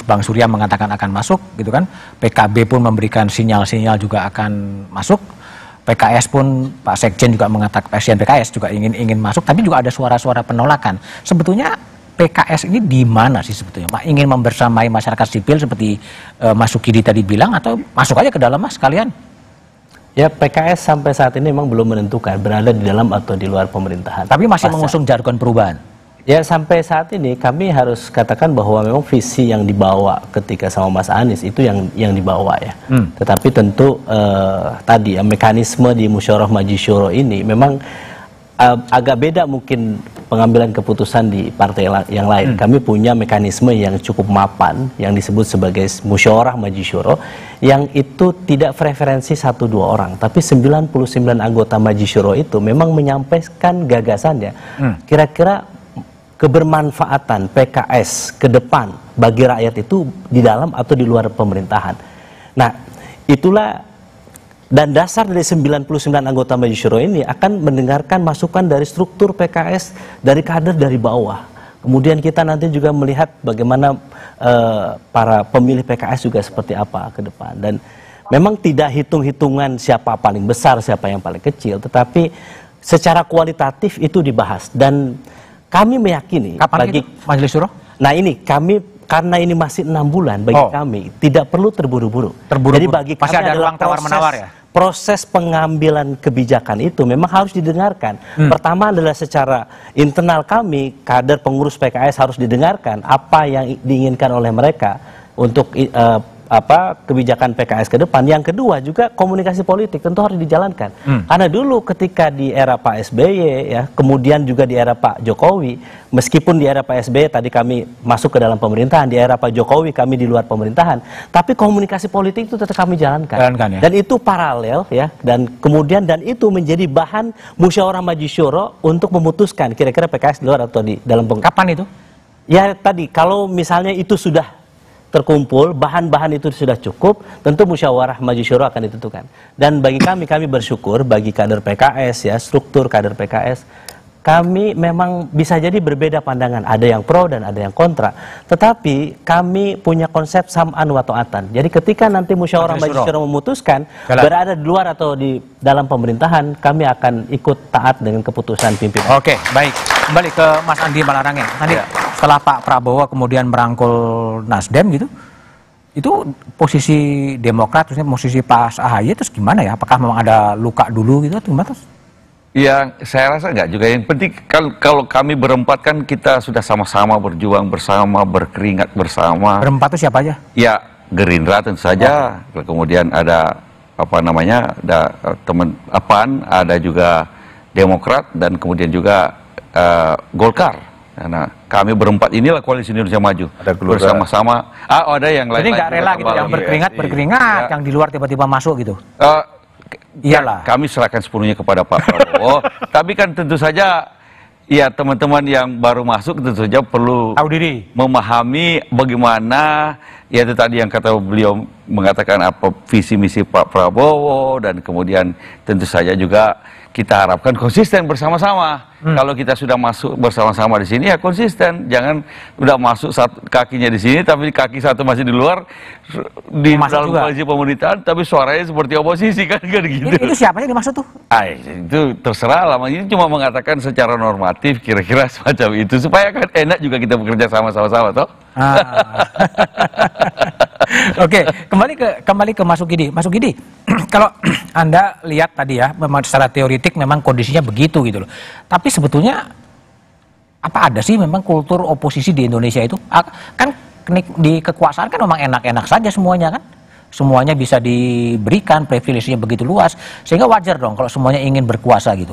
Bang Surya mengatakan akan masuk gitu kan. PKB pun memberikan sinyal-sinyal juga akan masuk. PKS pun Pak Sekjen juga mengatakan Presiden PKS juga ingin ingin masuk tapi juga ada suara-suara penolakan. Sebetulnya PKS ini di mana sih sebetulnya? Pak ingin membersamai masyarakat sipil seperti e, Mas Sukidi tadi bilang atau masuk aja ke dalam Mas kalian? Ya PKS sampai saat ini memang belum menentukan berada di dalam atau di luar pemerintahan. Tapi masih Pasal. mengusung jargon perubahan. Ya sampai saat ini kami harus katakan bahwa memang visi yang dibawa ketika sama Mas Anies itu yang yang dibawa ya. Hmm. Tetapi tentu uh, tadi ya, mekanisme di musyawarah majisyuro ini memang uh, agak beda mungkin pengambilan keputusan di partai yang lain. Hmm. Kami punya mekanisme yang cukup mapan yang disebut sebagai musyawarah majisyuro yang itu tidak preferensi satu dua orang, tapi 99 anggota majisyuro itu memang menyampaikan gagasannya. Hmm. Kira-kira kebermanfaatan PKS ke depan bagi rakyat itu di dalam atau di luar pemerintahan. Nah, itulah dan dasar dari 99 anggota Majelis Syuro ini akan mendengarkan masukan dari struktur PKS dari kader dari bawah. Kemudian kita nanti juga melihat bagaimana uh, para pemilih PKS juga seperti apa ke depan dan memang tidak hitung-hitungan siapa paling besar, siapa yang paling kecil, tetapi secara kualitatif itu dibahas dan kami meyakini Kapan bagi itu? Majelis Syuro? Nah ini kami karena ini masih enam bulan bagi oh. kami tidak perlu terburu-buru. terburu Jadi bagi kami ada ruang tawar menawar ya. Proses pengambilan kebijakan itu memang harus didengarkan. Hmm. Pertama adalah secara internal kami kader pengurus PKS harus didengarkan apa yang diinginkan oleh mereka untuk uh, apa kebijakan PKS ke depan. Yang kedua juga komunikasi politik tentu harus dijalankan. Hmm. Karena dulu ketika di era Pak SBY ya, kemudian juga di era Pak Jokowi, meskipun di era Pak SBY tadi kami masuk ke dalam pemerintahan, di era Pak Jokowi kami di luar pemerintahan, tapi komunikasi politik itu tetap kami jalankan. jalankan ya? Dan itu paralel ya dan kemudian dan itu menjadi bahan musyawarah majisyuro untuk memutuskan kira-kira PKS di luar atau di dalam pengkapan itu? Ya tadi kalau misalnya itu sudah terkumpul, bahan-bahan itu sudah cukup, tentu musyawarah maju syuro akan ditentukan. Dan bagi kami, kami bersyukur bagi kader PKS ya, struktur kader PKS, kami memang bisa jadi berbeda pandangan, ada yang pro dan ada yang kontra. Tetapi kami punya konsep sam'an wa ta'atan. Jadi ketika nanti musyawarah majelis syuro memutuskan berada di luar atau di dalam pemerintahan, kami akan ikut taat dengan keputusan pimpinan. Oke, baik. Kembali ke Mas Andi Malarangeng. Andi, ya setelah Pak Prabowo kemudian merangkul Nasdem gitu, itu posisi Demokrat, terusnya posisi Pak AHY terus gimana ya? Apakah memang ada luka dulu gitu atau gimana? Terus? Ya, saya rasa enggak juga. Yang penting kalau, kalau kami berempat kan kita sudah sama-sama berjuang bersama, berkeringat bersama. Berempat itu siapa aja? Ya, Gerindra tentu saja. Oh. Kemudian ada apa namanya? Ada eh, teman Apan, ada juga Demokrat dan kemudian juga uh, Golkar. Nah, nah, kami berempat inilah koalisi Indonesia Maju bersama-sama. Ah, oh, ada yang lain. Jadi nggak rela gitu, yang berkeringat iya. berkeringat, yang di luar tiba-tiba masuk gitu. Eh, Iyalah. Ya, kami serahkan sepenuhnya kepada Pak Prabowo. tapi kan tentu saja, ya teman-teman yang baru masuk tentu saja perlu diri, memahami bagaimana ya itu tadi yang kata beliau mengatakan apa visi misi Pak Prabowo dan kemudian tentu saja juga kita harapkan konsisten bersama-sama. Hmm. Kalau kita sudah masuk bersama-sama di sini ya konsisten, jangan udah masuk satu, kakinya di sini tapi kaki satu masih di luar di masuk dalam juga. koalisi pemerintahan tapi suaranya seperti oposisi kan kan gitu. Itu, itu siapa yang dimaksud tuh? Ay, ah, itu terserah lah, ini cuma mengatakan secara normatif kira-kira semacam itu supaya kan enak juga kita bekerja sama-sama sama toh. Ah. Oke, kembali ke kembali ke Masuk gini, Masuk kalau Anda lihat tadi ya, memang secara teoritik memang kondisinya begitu gitu loh. Tapi sebetulnya apa ada sih memang kultur oposisi di Indonesia itu? Kan di kekuasaan kan memang enak-enak saja semuanya kan? Semuanya bisa diberikan, privilege-nya begitu luas, sehingga wajar dong kalau semuanya ingin berkuasa gitu.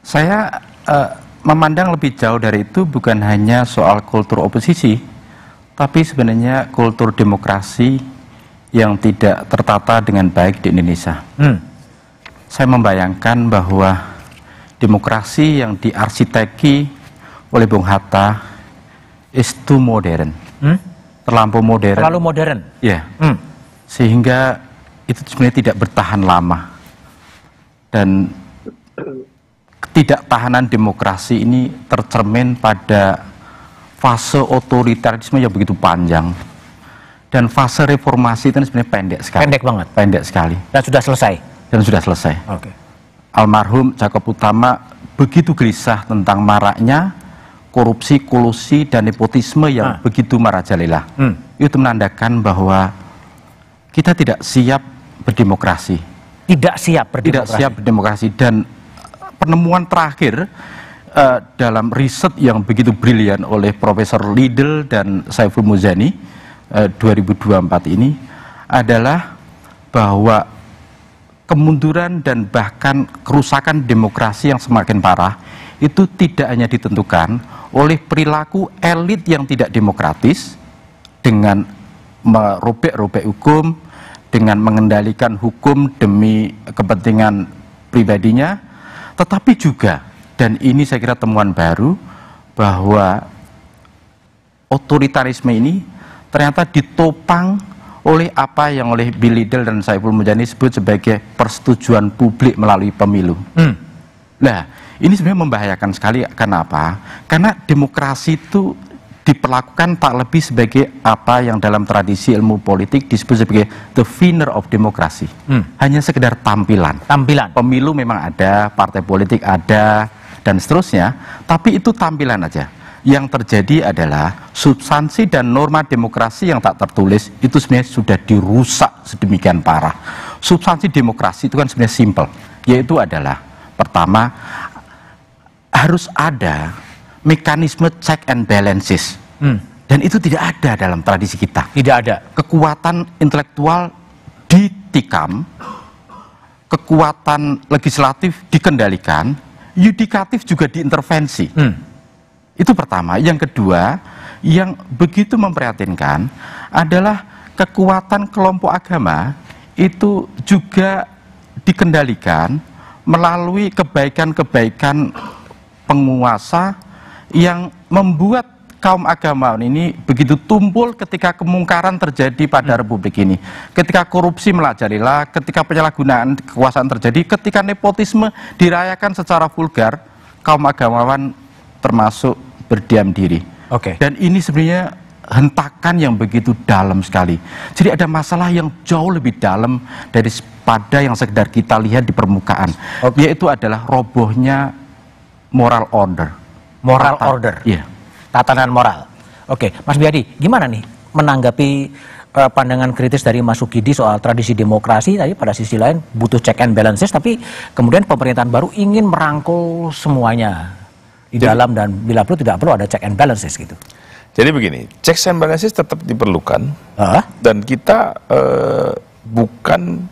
Saya uh, memandang lebih jauh dari itu bukan hanya soal kultur oposisi, tapi sebenarnya kultur demokrasi yang tidak tertata dengan baik di Indonesia. Hmm. Saya membayangkan bahwa demokrasi yang diarsiteki oleh Bung Hatta is too modern. Hmm? Terlampau modern. Terlalu modern. Ya. Yeah. Hmm. Sehingga itu sebenarnya tidak bertahan lama. Dan ketidaktahanan demokrasi ini tercermin pada fase otoritarisme yang begitu panjang dan fase reformasi itu kan sebenarnya pendek sekali. Pendek banget. Pendek sekali. Dan sudah selesai. Dan sudah selesai. Oke. Okay. Almarhum Jacob Utama begitu gelisah tentang maraknya korupsi, kolusi dan nepotisme yang ah. begitu merajalela. Hmm. Itu menandakan bahwa kita tidak siap berdemokrasi. Tidak siap berdemokrasi. Tidak siap berdemokrasi dan penemuan terakhir uh, dalam riset yang begitu brilian oleh Profesor Lidl dan Saiful Muzani eh, uh, 2024 ini adalah bahwa kemunduran dan bahkan kerusakan demokrasi yang semakin parah itu tidak hanya ditentukan oleh perilaku elit yang tidak demokratis dengan merobek-robek hukum, dengan mengendalikan hukum demi kepentingan pribadinya, tetapi juga dan ini saya kira temuan baru bahwa otoritarisme ini ternyata ditopang oleh apa yang oleh Bill Liddell dan Saiful Mujani sebut sebagai persetujuan publik melalui pemilu. Hmm. Nah, ini sebenarnya membahayakan sekali. Kenapa? Karena demokrasi itu diperlakukan tak lebih sebagai apa yang dalam tradisi ilmu politik disebut sebagai the winner of demokrasi. Hmm. Hanya sekedar tampilan. Tampilan. Pemilu memang ada, partai politik ada, dan seterusnya, tapi itu tampilan aja. Yang terjadi adalah substansi dan norma demokrasi yang tak tertulis itu sebenarnya sudah dirusak sedemikian parah. Substansi demokrasi itu kan sebenarnya simple, yaitu adalah pertama harus ada mekanisme check and balances. Hmm. Dan itu tidak ada dalam tradisi kita. Tidak ada. Kekuatan intelektual ditikam, kekuatan legislatif dikendalikan, yudikatif juga diintervensi. Hmm. Itu pertama. Yang kedua, yang begitu memprihatinkan adalah kekuatan kelompok agama itu juga dikendalikan melalui kebaikan-kebaikan penguasa yang membuat kaum agamawan ini begitu tumpul ketika kemungkaran terjadi pada hmm. republik ini. Ketika korupsi melajalela, ketika penyalahgunaan kekuasaan terjadi, ketika nepotisme dirayakan secara vulgar, kaum agamawan termasuk berdiam diri. Oke. Okay. Dan ini sebenarnya hentakan yang begitu dalam sekali. Jadi ada masalah yang jauh lebih dalam dari pada yang sekedar kita lihat di permukaan, okay. yaitu adalah robohnya moral order. Moral Tata, order. Iya tatanan moral. Oke, Mas Biadi, gimana nih menanggapi uh, pandangan kritis dari Mas Sukidi soal tradisi demokrasi tadi pada sisi lain butuh check and balances tapi kemudian pemerintahan baru ingin merangkul semuanya di jadi, dalam dan bila perlu tidak perlu ada check and balances gitu. Jadi begini, check and balances tetap diperlukan huh? dan kita uh, bukan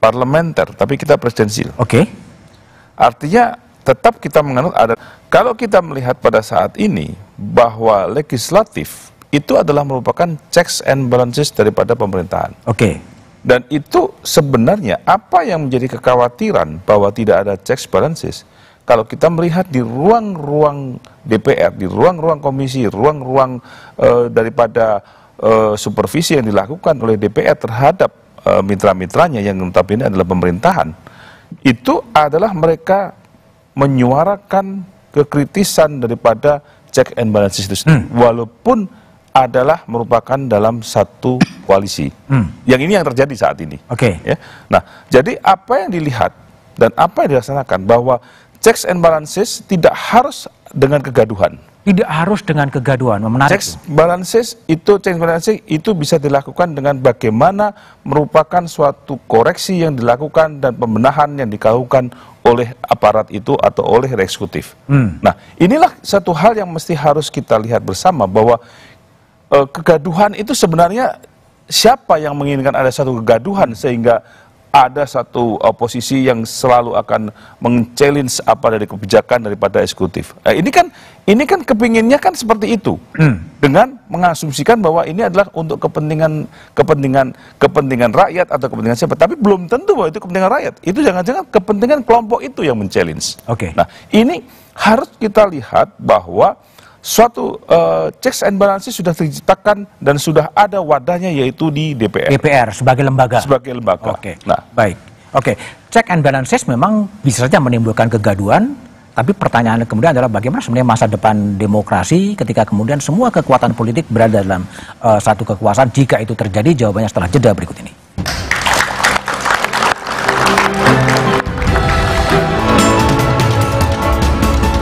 parlementer tapi kita presidensil. Oke. Okay. Artinya tetap kita menganut ada kalau kita melihat pada saat ini bahwa legislatif itu adalah merupakan checks and balances daripada pemerintahan. Oke. Okay. Dan itu sebenarnya apa yang menjadi kekhawatiran bahwa tidak ada checks and balances? Kalau kita melihat di ruang-ruang DPR, di ruang-ruang komisi, ruang-ruang uh, daripada uh, supervisi yang dilakukan oleh DPR terhadap uh, mitra-mitranya yang notabene adalah pemerintahan, itu adalah mereka menyuarakan kekritisan daripada check and balances itu Hmm. Walaupun adalah merupakan dalam satu koalisi. Hmm. Yang ini yang terjadi saat ini. Oke. Okay. Ya. Nah, jadi apa yang dilihat dan apa yang dilaksanakan bahwa checks and balances tidak harus dengan kegaduhan. Tidak harus dengan kegaduhan. Menarik. Checks balances itu change balances itu bisa dilakukan dengan bagaimana merupakan suatu koreksi yang dilakukan dan pembenahan yang dilakukan oleh aparat itu atau oleh eksekutif. Hmm. Nah, inilah satu hal yang mesti harus kita lihat bersama bahwa e, kegaduhan itu sebenarnya siapa yang menginginkan ada satu kegaduhan sehingga ada satu oposisi uh, yang selalu akan mengcelin apa dari kebijakan daripada eksekutif. Nah, ini kan ini kan kepinginnya kan seperti itu hmm. dengan mengasumsikan bahwa ini adalah untuk kepentingan kepentingan kepentingan rakyat atau kepentingan siapa. Tapi belum tentu bahwa itu kepentingan rakyat. Itu jangan-jangan kepentingan kelompok itu yang men Oke. Okay. Nah ini harus kita lihat bahwa suatu uh, checks and balances sudah terciptakan dan sudah ada wadahnya yaitu di DPR. DPR sebagai lembaga. Sebagai lembaga. Oke. Okay. Nah, baik. Oke, okay. check and balances memang bisa saja menimbulkan kegaduan, tapi pertanyaan kemudian adalah bagaimana sebenarnya masa depan demokrasi ketika kemudian semua kekuatan politik berada dalam uh, satu kekuasaan jika itu terjadi jawabannya setelah jeda berikut ini.